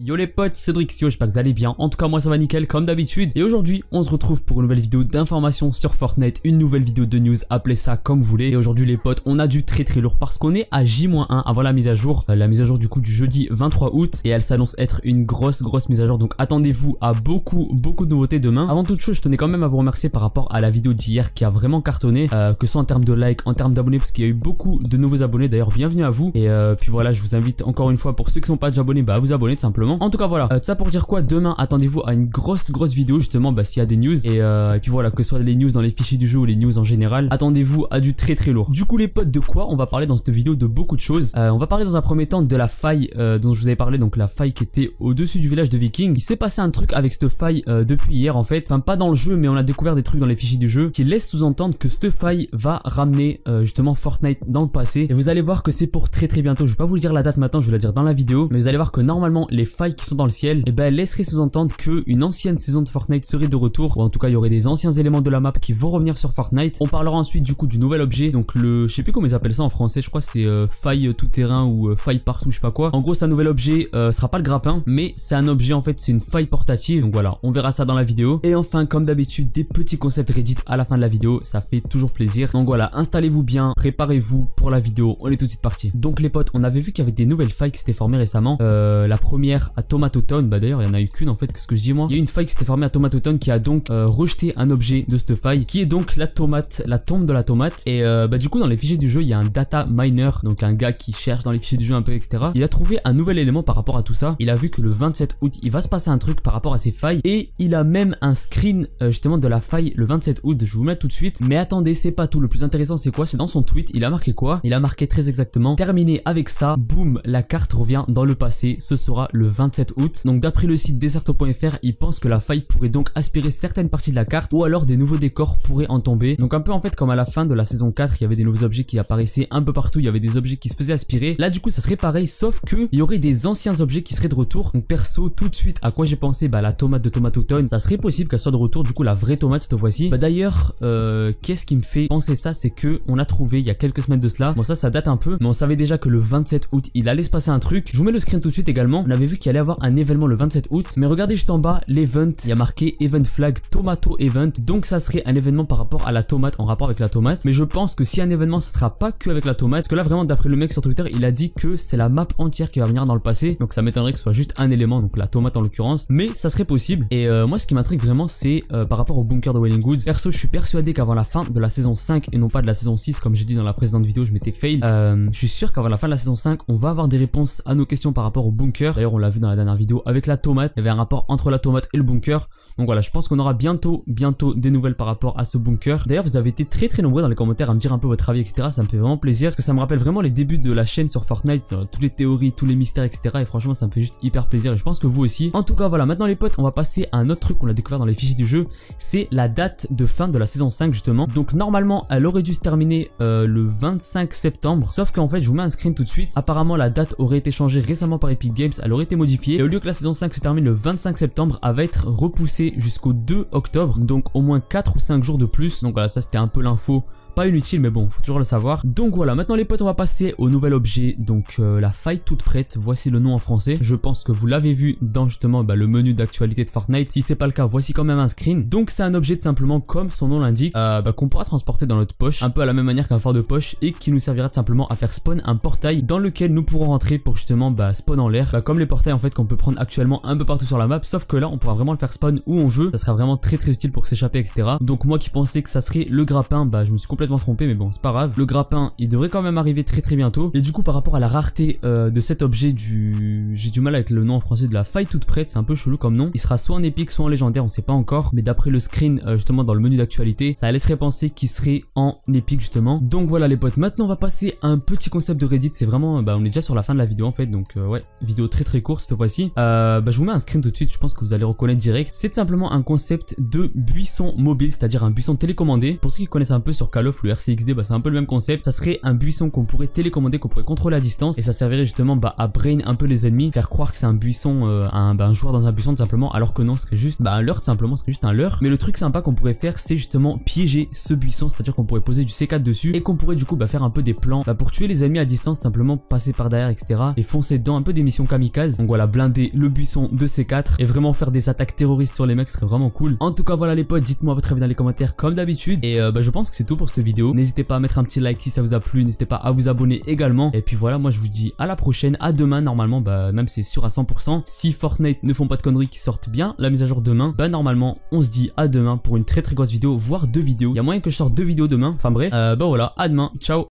Yo les potes, Cédric Sio, j'espère que vous allez bien. En tout cas, moi ça va nickel comme d'habitude. Et aujourd'hui, on se retrouve pour une nouvelle vidéo d'information sur Fortnite, une nouvelle vidéo de news, appelez ça comme vous voulez. Et aujourd'hui les potes, on a du très très lourd parce qu'on est à J-1 avant la mise à jour. Euh, la mise à jour du coup du jeudi 23 août et elle s'annonce être une grosse grosse mise à jour. Donc attendez-vous à beaucoup beaucoup de nouveautés demain. Avant toute chose, je tenais quand même à vous remercier par rapport à la vidéo d'hier qui a vraiment cartonné, euh, que ce soit en termes de likes, en termes d'abonnés, parce qu'il y a eu beaucoup de nouveaux abonnés. D'ailleurs, bienvenue à vous. Et euh, puis voilà, je vous invite encore une fois pour ceux qui sont pas déjà abonnés, bah à vous abonner tout simplement en tout cas, voilà. Euh, ça pour dire quoi Demain, attendez-vous à une grosse, grosse vidéo, justement, bah, s'il y a des news. Euh, et, puis voilà, que ce soit les news dans les fichiers du jeu ou les news en général, attendez-vous à du très, très lourd. Du coup, les potes, de quoi on va parler dans cette vidéo De beaucoup de choses. Euh, on va parler dans un premier temps de la faille dont je vous avais parlé, donc la faille qui était au-dessus du village de Viking. Il s'est passé un truc avec cette faille depuis hier, en fait. Enfin, pas dans le jeu, mais on a découvert des trucs dans les fichiers du jeu qui laissent sous-entendre que cette faille va ramener justement Fortnite dans le passé. Et vous allez voir que c'est pour très, très bientôt. Je vais pas vous dire la date maintenant, je vais la dire dans la vidéo. Mais vous allez voir que normalement, les failles qui sont dans le ciel, et eh ben elle laisserait sous-entendre qu'une ancienne saison de Fortnite serait de retour, ou en tout cas il y aurait des anciens éléments de la map qui vont revenir sur Fortnite. On parlera ensuite du coup du nouvel objet, donc le, je sais plus comment ils appellent ça en français, je crois c'est euh, faille tout terrain ou euh, faille partout, je sais pas quoi. En gros c'est un nouvel objet, euh, sera pas le grappin, mais c'est un objet en fait, c'est une faille portative, donc voilà, on verra ça dans la vidéo. Et enfin comme d'habitude, des petits concepts Reddit à la fin de la vidéo, ça fait toujours plaisir. Donc voilà, installez-vous bien, préparez-vous pour la vidéo, on est tout de suite parti. Donc les potes, on avait vu qu'il y avait des nouvelles failles qui s'étaient formées récemment. la première à Tomato Town. Bah d'ailleurs, il y en a eu qu'une en fait, ce que je dis moi Il y a une faille qui s'était formée à Tomato Town qui a donc euh, rejeté un objet de cette faille, qui est donc la tomate, la tombe de la tomate. Et euh, bah du coup, dans les fichiers du jeu, il y a un data miner, donc un gars qui cherche dans les fichiers du jeu un peu, etc. Il a trouvé un nouvel élément par rapport à tout ça. Il a vu que le 27 août, il va se passer un truc par rapport à ces failles. Et il a même un screen euh, justement de la faille le 27 août. Je vous mets tout de suite. Mais attendez, c'est pas tout. Le plus intéressant, c'est quoi C'est dans son tweet, il a marqué quoi Il a marqué très exactement. Terminé avec ça, boum, la carte revient dans le passé. Ce sera le 27 août. Donc d'après le site deserto.fr, il pense que la faille pourrait donc aspirer certaines parties de la carte ou alors des nouveaux décors pourraient en tomber. Donc un peu en fait comme à la fin de la saison 4, il y avait des nouveaux objets qui apparaissaient un peu partout, il y avait des objets qui se faisaient aspirer. Là du coup ça serait pareil sauf que il y aurait des anciens objets qui seraient de retour. Donc perso tout de suite à quoi j'ai pensé bah la tomate de tomate automne, ça serait possible qu'elle soit de retour du coup la vraie tomate cette fois-ci. Bah d'ailleurs euh, qu'est-ce qui me fait penser ça c'est que on a trouvé il y a quelques semaines de cela. Bon ça ça date un peu mais on savait déjà que le 27 août il allait se passer un truc. Je vous mets le screen tout de suite également. On avait vu qu'il allait avoir un événement le 27 août, mais regardez juste en bas, l'event, il y a marqué event flag tomato event, donc ça serait un événement par rapport à la tomate, en rapport avec la tomate, mais je pense que si un événement, ça sera pas que avec la tomate, parce que là vraiment d'après le mec sur Twitter, il a dit que c'est la map entière qui va venir dans le passé, donc ça m'étonnerait que ce soit juste un élément, donc la tomate en l'occurrence, mais ça serait possible, et euh, moi ce qui m'intrigue vraiment c'est euh, par rapport au bunker de Wailing Woods, perso je suis persuadé qu'avant la fin de la saison 5 et non pas de la saison 6, comme j'ai dit dans la précédente vidéo, je m'étais fail, euh, je suis sûr qu'avant la fin de la saison 5, on va avoir des réponses à nos questions par rapport au bunker, d'ailleurs on l'a vu dans la dernière vidéo avec la tomate. Il y avait un rapport entre la tomate et le bunker. Donc voilà, je pense qu'on aura bientôt, bientôt des nouvelles par rapport à ce bunker. D'ailleurs, vous avez été très très nombreux dans les commentaires à me dire un peu votre avis, etc. Ça me fait vraiment plaisir parce que ça me rappelle vraiment les débuts de la chaîne sur Fortnite, euh, toutes les théories, tous les mystères, etc. Et franchement, ça me fait juste hyper plaisir et je pense que vous aussi. En tout cas, voilà, maintenant les potes, on va passer à un autre truc qu'on a découvert dans les fichiers du jeu. C'est la date de fin de la saison 5 justement. Donc normalement, elle aurait dû se terminer euh, le 25 septembre. Sauf qu'en fait, je vous mets un screen tout de suite. Apparemment, la date aurait été changée récemment par Epic Games. Elle aurait été et au lieu que la saison 5 se termine le 25 septembre, elle va être repoussée jusqu'au 2 octobre, donc au moins 4 ou 5 jours de plus. Donc voilà, ça c'était un peu l'info pas inutile mais bon faut toujours le savoir donc voilà maintenant les potes on va passer au nouvel objet donc euh, la faille toute prête voici le nom en français je pense que vous l'avez vu dans justement bah, le menu d'actualité de Fortnite si c'est pas le cas voici quand même un screen donc c'est un objet de simplement comme son nom l'indique euh, bah, qu'on pourra transporter dans notre poche un peu à la même manière qu'un fort de poche et qui nous servira de simplement à faire spawn un portail dans lequel nous pourrons rentrer pour justement bah, spawn en l'air bah, comme les portails en fait qu'on peut prendre actuellement un peu partout sur la map sauf que là on pourra vraiment le faire spawn où on veut ça sera vraiment très très utile pour s'échapper etc donc moi qui pensais que ça serait le grappin bah je me suis complètement trompé, mais bon, c'est pas grave. Le grappin, il devrait quand même arriver très très bientôt. Et du coup, par rapport à la rareté euh, de cet objet du... J'ai du mal avec le nom en français de la faille toute prête, c'est un peu chelou comme nom. Il sera soit en épique, soit en légendaire, on sait pas encore. Mais d'après le screen, euh, justement, dans le menu d'actualité, ça laisserait penser qu'il serait en épique, justement. Donc voilà les potes, maintenant on va passer à un petit concept de Reddit. C'est vraiment... Euh, bah, on est déjà sur la fin de la vidéo en fait, donc ouais, vidéo très très courte cette fois-ci. bah, je vous mets un screen tout de suite, je pense que vous allez reconnaître direct. C'est simplement un concept de buisson mobile, c'est-à-dire un buisson télécommandé. Pour ceux qui connaissent un peu sur Call of le RCXD, bah, c'est un peu le même concept. Ça serait un buisson qu'on pourrait télécommander, qu'on pourrait contrôler à distance. Et ça servirait justement bah, à brain un peu les ennemis, faire croire que c'est un buisson, euh, bah, un, joueur dans un buisson tout simplement, alors que non, ce serait juste bah, un leurre, simplement, ce serait juste un leurre. Mais le truc sympa qu'on pourrait faire, c'est justement piéger ce buisson, c'est-à-dire qu'on pourrait poser du C4 dessus et qu'on pourrait du coup bah, faire un peu des plans pour tuer les ennemis à distance, simplement passer par derrière, etc. Et foncer dedans un peu des missions kamikazes. Donc voilà, blinder le buisson de C4 et vraiment faire des attaques terroristes sur les mecs Ce serait vraiment cool. En tout cas, voilà les potes, dites-moi votre avis dans les commentaires comme d'habitude. Et euh, je pense que c'est tout pour cette vidéo. N'hésitez pas à mettre un petit like si ça vous a plu, n'hésitez pas à vous abonner également. Et puis voilà, moi je vous dis à la prochaine, à demain normalement, bah même c'est sûr à 100%. Si Fortnite ne font pas de conneries qui sortent bien la mise à jour demain, bah normalement on se dit à demain pour une très très grosse vidéo, voire deux vidéos. Il y moyen que je sorte deux vidéos demain, enfin bref, euh, bah voilà, à demain, ciao